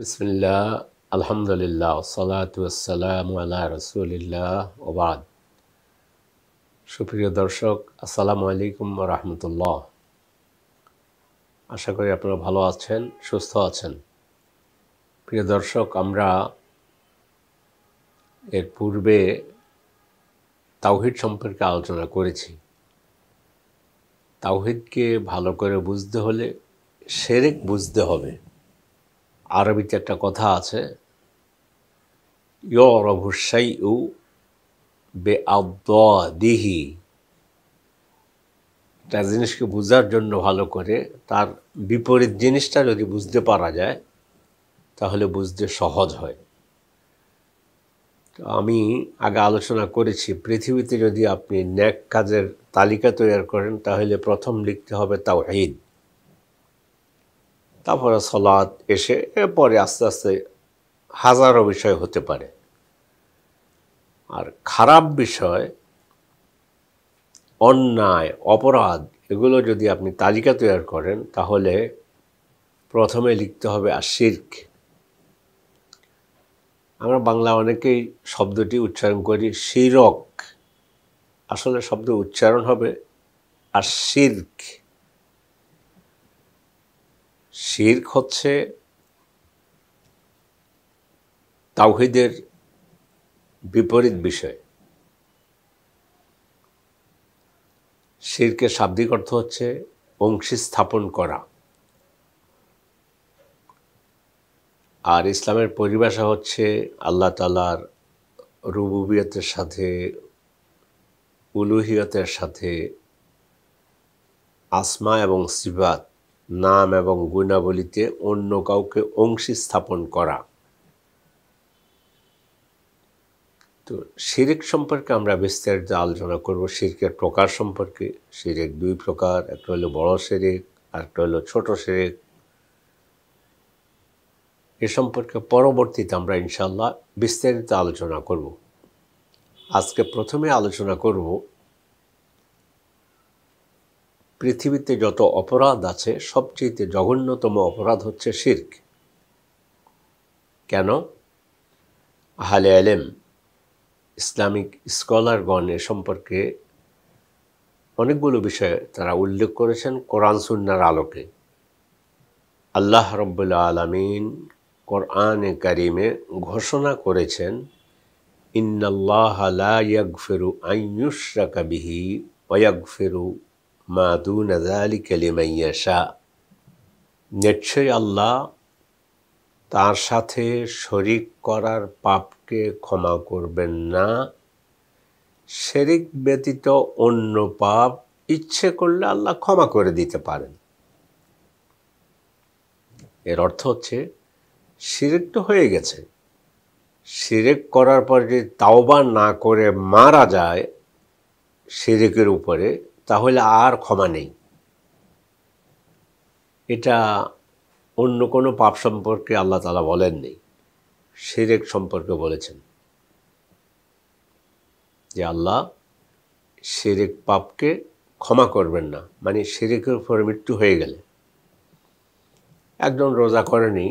বিসমিল্লা আলহামদুলিল্লাহ সালাতাম আলা রসুলিল্লাহ ওবাদ সুপ্রিয় দর্শক আসসালামু আলাইকুম রহমতুল্লাহ আশা করি আপনারা ভালো আছেন সুস্থ আছেন প্রিয় দর্শক আমরা এর পূর্বে তাওহিদ সম্পর্কে আলোচনা করেছি তাওহিদকে ভালো করে বুঝতে হলে সেরেক বুঝতে হবে আরবিতে একটা কথা আছে ইয়রভু সাই উ বে দিহি একটা জিনিসকে বোঝার জন্য ভালো করে তার বিপরীত জিনিসটা যদি বুঝতে পারা যায় তাহলে বুঝতে সহজ হয় আমি আগে আলোচনা করেছি পৃথিবীতে যদি আপনি ন্যাক কাজের তালিকা তৈরি করেন তাহলে প্রথম লিখতে হবে তাও ঈদ তারপরে সলাদ এসে পরে আস্তে আস্তে হাজারো বিষয় হতে পারে আর খারাপ বিষয় অন্যায় অপরাধ এগুলো যদি আপনি তালিকা তৈরি করেন তাহলে প্রথমে লিখতে হবে আশির্ক আমরা বাংলা অনেকেই শব্দটি উচ্চারণ করি শিরক আসলে শব্দ উচ্চারণ হবে আশির্ক শির্ক হচ্ছে তাওহিদের বিপরীত বিষয় শির্কের শাব্দিক অর্থ হচ্ছে অংশী স্থাপন করা আর ইসলামের পরিভাষা হচ্ছে আল্লাহ তালার রুবুবিয়তের সাথে উলুহিয়তের সাথে আসমা এবং সিবাত নাম এবং গুণাবলীতে অন্য কাউকে অংশী স্থাপন করা তো শিরিক সম্পর্কে আমরা বিস্তারিত আলোচনা করব শিরকের প্রকার সম্পর্কে শিরেক দুই প্রকার একটা হলো বড় আর একটা হলো ছোট শিরেক এ সম্পর্কে পরবর্তীতে আমরা ইনশাল্লাহ বিস্তারিত আলোচনা করব আজকে প্রথমে আলোচনা করব পৃথিবীতে যত অপরাধ আছে সবচেয়ে জঘন্যতম অপরাধ হচ্ছে শির্ক কেন আহলে আলেম ইসলামিক স্কলারগণ এ সম্পর্কে অনেকগুলো বিষয়ে তারা উল্লেখ করেছেন কোরআন সুন্নার আলোকে আল্লাহ রব্বুল্লা আলমিন কোরআন কারিমে ঘোষণা করেছেন ইন্নাল্লাহ লা আইনুসরা কবিহি বিহি ফেরু মাদু নাজালি কালিমাইয়াশা নিশ্চয়ই আল্লাহ তার সাথে শরিক করার পাপকে ক্ষমা করবেন না শেরিক ব্যতীত অন্য পাপ ইচ্ছে করলে আল্লাহ ক্ষমা করে দিতে পারেন এর অর্থ হচ্ছে শিরেক তো হয়ে গেছে শিরেক করার পর যদি তাওবা না করে মারা যায় শিরেকের উপরে তাহলে আর ক্ষমা নেই এটা অন্য কোনো পাপ সম্পর্কে আল্লাহ তালা বলেননি সেরেক সম্পর্কে বলেছেন যে আল্লাহ সেরেক পাপকে ক্ষমা করবেন না মানে সেরেকের উপর মৃত্যু হয়ে গেলে একজন রোজা করেনি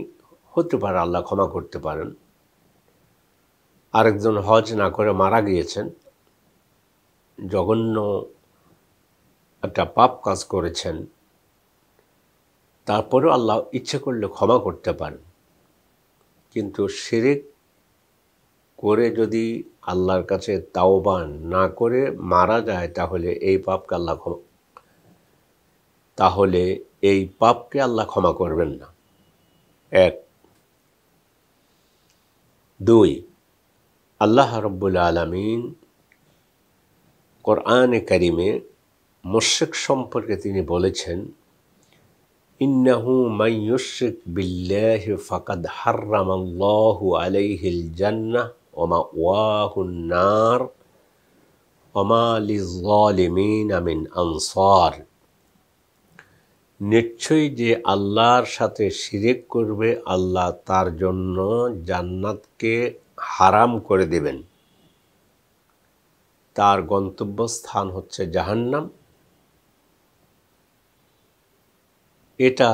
হতে পারে আল্লাহ ক্ষমা করতে পারেন আরেকজন হজ না করে মারা গিয়েছেন জঘন্য একটা পাপ কাজ করেছেন তারপরেও আল্লাহ ইচ্ছে করলে ক্ষমা করতে পারেন কিন্তু সেরে করে যদি আল্লাহর কাছে তাওবান না করে মারা যায় তাহলে এই পাপকে আল্লাহ ক্ষমা তাহলে এই পাপকে আল্লাহ ক্ষমা করবেন না এক দুই আল্লাহ রব্বুল আলমিন কোরআনে করিমে মোশেক সম্পর্কে তিনি বলেছেন ইন্নাহু মাইয়ুশেক বিল্লাহ ফাকাদ হার্রামাল্লাহু আলাইহিল জান্নাহ ওমা ওয়াহুন নার ওমা লিজালিমিন আমিন আনসার নিশ্চয়ই যে আল্লাহর সাথে শিরেক করবে আল্লাহ তার জন্য জান্নাতকে হারাম করে দেবেন তার গন্তব্যস্থান হচ্ছে জাহান্নাম এটা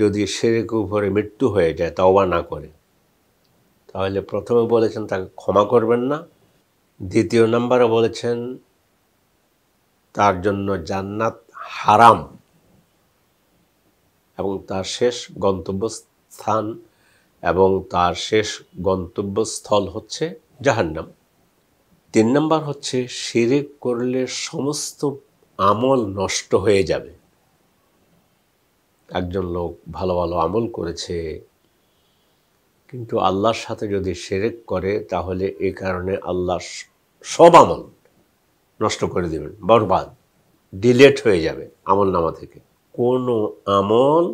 যদি সেরেক উপরে মৃত্যু হয়ে যায় তাওবা না করে তাহলে প্রথমে বলেছেন তাকে ক্ষমা করবেন না দ্বিতীয় নম্বরে বলেছেন তার জন্য জান্নাত হারাম এবং তার শেষ গন্তব্যস্থান এবং তার শেষ গন্তব্যস্থল হচ্ছে জাহান্নাম তিন নম্বর হচ্ছে সেরেক করলে সমস্ত আমল নষ্ট হয়ে যাবে একজন লোক ভালো ভালো আমল করেছে কিন্তু আল্লাহর সাথে যদি সেরেক করে তাহলে এ কারণে আল্লাহ সব আমল নষ্ট করে দেবেন বরবাদ ডিলেট হয়ে যাবে আমল নামা থেকে কোনো আমল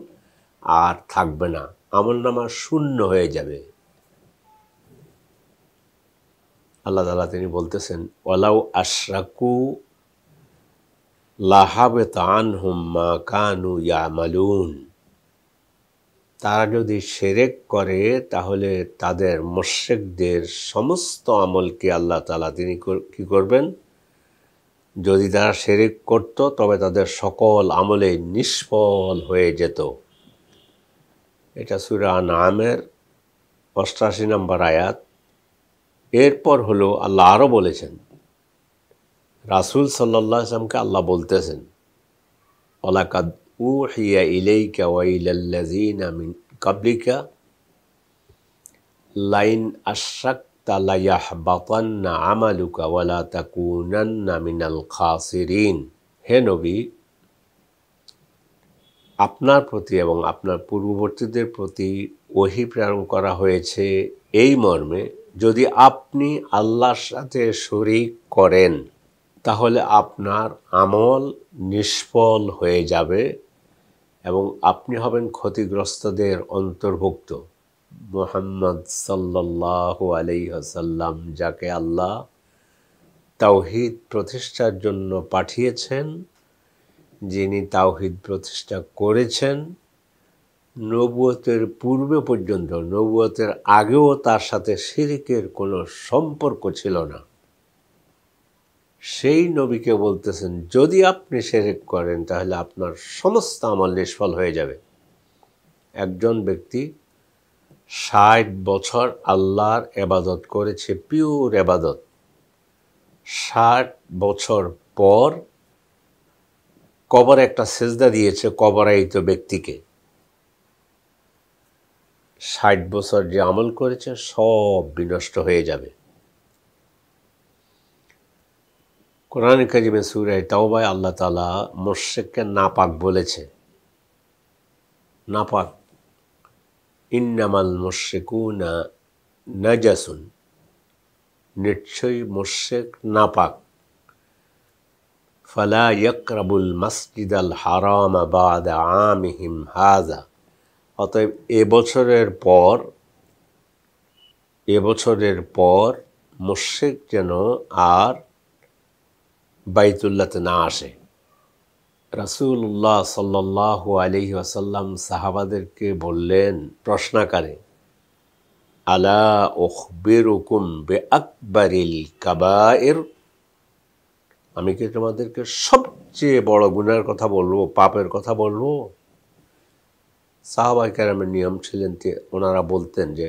আর থাকবে না আমল নামা শূন্য হয়ে যাবে আল্লাহ তালা তিনি বলতেছেন ওলাউ আশরাকু লাহাবত আনহুম মা কানু ইয়ামালুন তারা যদি সেরেক করে তাহলে তাদের মোশেকদের সমস্ত আমলকে আল্লাহ তালা তিনি কি করবেন যদি তারা সেরেক করত তবে তাদের সকল আমলে নিষ্ফল হয়ে যেত এটা সুরা নামের অষ্টাশি নম্বর আয়াত এরপর হলো আল্লাহ আরও বলেছেন রাসুল সাল্লাহ আসলামকে আল্লাহ বলতেছেন অলাকাদ উ হিয়া ইলেইকা ওয়াইলাল্লাজিনা মিন কাবলিকা লাইন আশাক তালায়াহ বাতান্না আমালুকা ওয়ালা তাকুনান্না মিনাল খাসিরিন হে নবী আপনার প্রতি এবং আপনার পূর্ববর্তীদের প্রতি ওহি প্রেরণ করা হয়েছে এই মর্মে যদি আপনি আল্লাহর সাথে শরিক করেন তাহলে আপনার আমল নিষ্ফল হয়ে যাবে এবং আপনি হবেন ক্ষতিগ্রস্তদের অন্তর্ভুক্ত মোহাম্মদ সাল্লাহ আসাল্লাম যাকে আল্লাহ তাওহিদ প্রতিষ্ঠার জন্য পাঠিয়েছেন যিনি তাওহিদ প্রতিষ্ঠা করেছেন নবুয়তের পূর্বে পর্যন্ত নবুয়তের আগেও তার সাথে শিরিকের কোনো সম্পর্ক ছিল না সেই নবীকে বলতেছেন যদি আপনি সেরেক করেন তাহলে আপনার সমস্ত আমল নিষ্ফল হয়ে যাবে একজন ব্যক্তি ষাট বছর আল্লাহর এবাদত করেছে পিওর এবাদত ষাট বছর পর কবর একটা সেজদা দিয়েছে কবরায়িত ব্যক্তিকে ষাট বছর যে আমল করেছে সব বিনষ্ট হয়ে যাবে কোরআন কাজিমে সুরায় তাওবায় আল্লাহ তালা মোর্শেককে নাপাক বলেছে নাপাক ইন্নামাল না নাজাসুন নিশ্চয়ই মোর্শেক নাপাক ফালা ইয়করাবুল মসজিদ আল হারাম বাদ আমিহিম হাজা অতএব এবছরের পর এবছরের পর মোর্শেক যেন আর বাইতুল্লাতে না আসে রাসুল্লাহ সাল্লাহ আলহি আসাল্লাম সাহাবাদেরকে বললেন প্রশ্নাকারে আলা ওখবেরকুম বে আকবরিল কাবায়ের আমি কি তোমাদেরকে সবচেয়ে বড় গুণের কথা বলবো পাপের কথা বলবো সাহাবাই কেরামের নিয়ম ছিলেন যে ওনারা বলতেন যে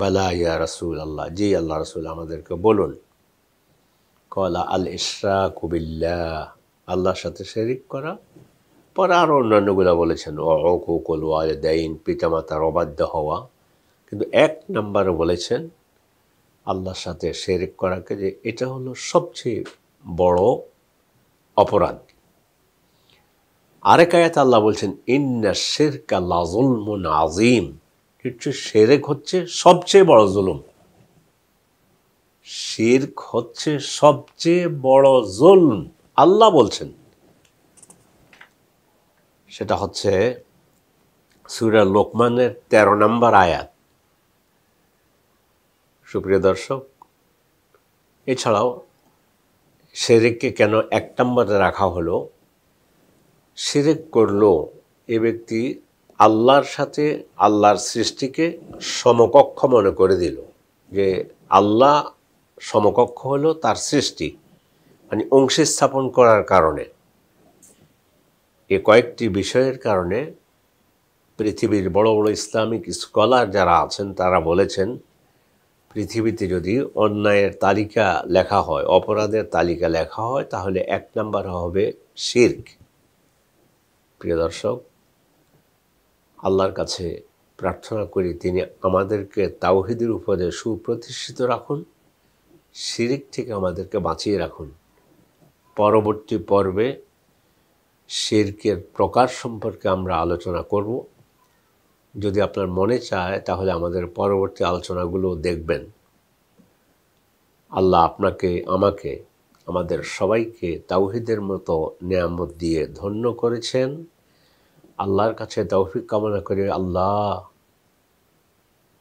বালা ইয়া রাসুল আল্লাহ জি আল্লাহ রাসুল আমাদেরকে বলুন কলা আল ইসরা কুবিল্লা আল্লাহর সাথে শেরিক করা পরে আরও অন্যান্যগুলো বলেছেন অকুকুল ওয়ালেদাইন পিতামাতার অবাধ্য হওয়া কিন্তু এক নম্বরে বলেছেন আল্লাহর সাথে শেরিক করাকে যে এটা হলো সবচেয়ে বড় অপরাধ আরেক আয়াত আল্লাহ বলছেন ইন্না শেরকা মুন আজিম কিছু শেরেক হচ্ছে সবচেয়ে বড় জুলুম শির্ক হচ্ছে সবচেয়ে বড় জুল আল্লাহ বলছেন সেটা হচ্ছে সুরা লোকমানের ১৩ নম্বর আয়াত সুপ্রিয় দর্শক এছাড়াও শেরেককে কেন এক নম্বরে রাখা হলো শেরেক করল এ ব্যক্তি আল্লাহর সাথে আল্লাহর সৃষ্টিকে সমকক্ষ মনে করে দিল যে আল্লাহ সমকক্ষ হলো তার সৃষ্টি মানে অংশে স্থাপন করার কারণে এ কয়েকটি বিষয়ের কারণে পৃথিবীর বড় বড় ইসলামিক স্কলার যারা আছেন তারা বলেছেন পৃথিবীতে যদি অন্যায়ের তালিকা লেখা হয় অপরাধের তালিকা লেখা হয় তাহলে এক নাম্বার হবে শির্ক প্রিয় দর্শক আল্লাহর কাছে প্রার্থনা করি তিনি আমাদেরকে তাওহিদের উপরে সুপ্রতিষ্ঠিত রাখুন শিরিক থেকে আমাদেরকে বাঁচিয়ে রাখুন পরবর্তী পর্বে শিরকের প্রকার সম্পর্কে আমরা আলোচনা করব যদি আপনার মনে চায় তাহলে আমাদের পরবর্তী আলোচনাগুলো দেখবেন আল্লাহ আপনাকে আমাকে আমাদের সবাইকে তাওহিদের মতো নিয়ামত দিয়ে ধন্য করেছেন আল্লাহর কাছে তৌফিক কামনা করে আল্লাহ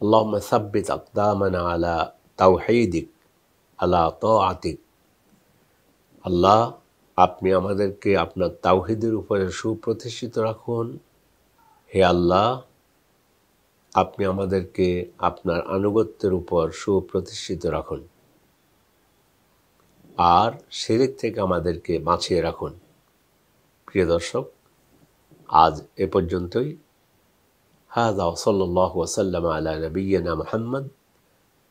আল্লাহ সাব্বিত আকদামানা আলা তাওহিদিক আলা তো আতিক আল্লাহ আপনি আমাদেরকে আপনার তাওহিদের উপরে সুপ্রতিষ্ঠিত রাখুন হে আল্লাহ আপনি আমাদেরকে আপনার আনুগত্যের উপর সুপ্রতিষ্ঠিত রাখুন আর সেদিক থেকে আমাদেরকে বাঁচিয়ে রাখুন প্রিয় দর্শক আজ এ পর্যন্তই হাদা ওসল্লাহ ওসাল্লাম আল্লাহ নবীনা মোহাম্মদ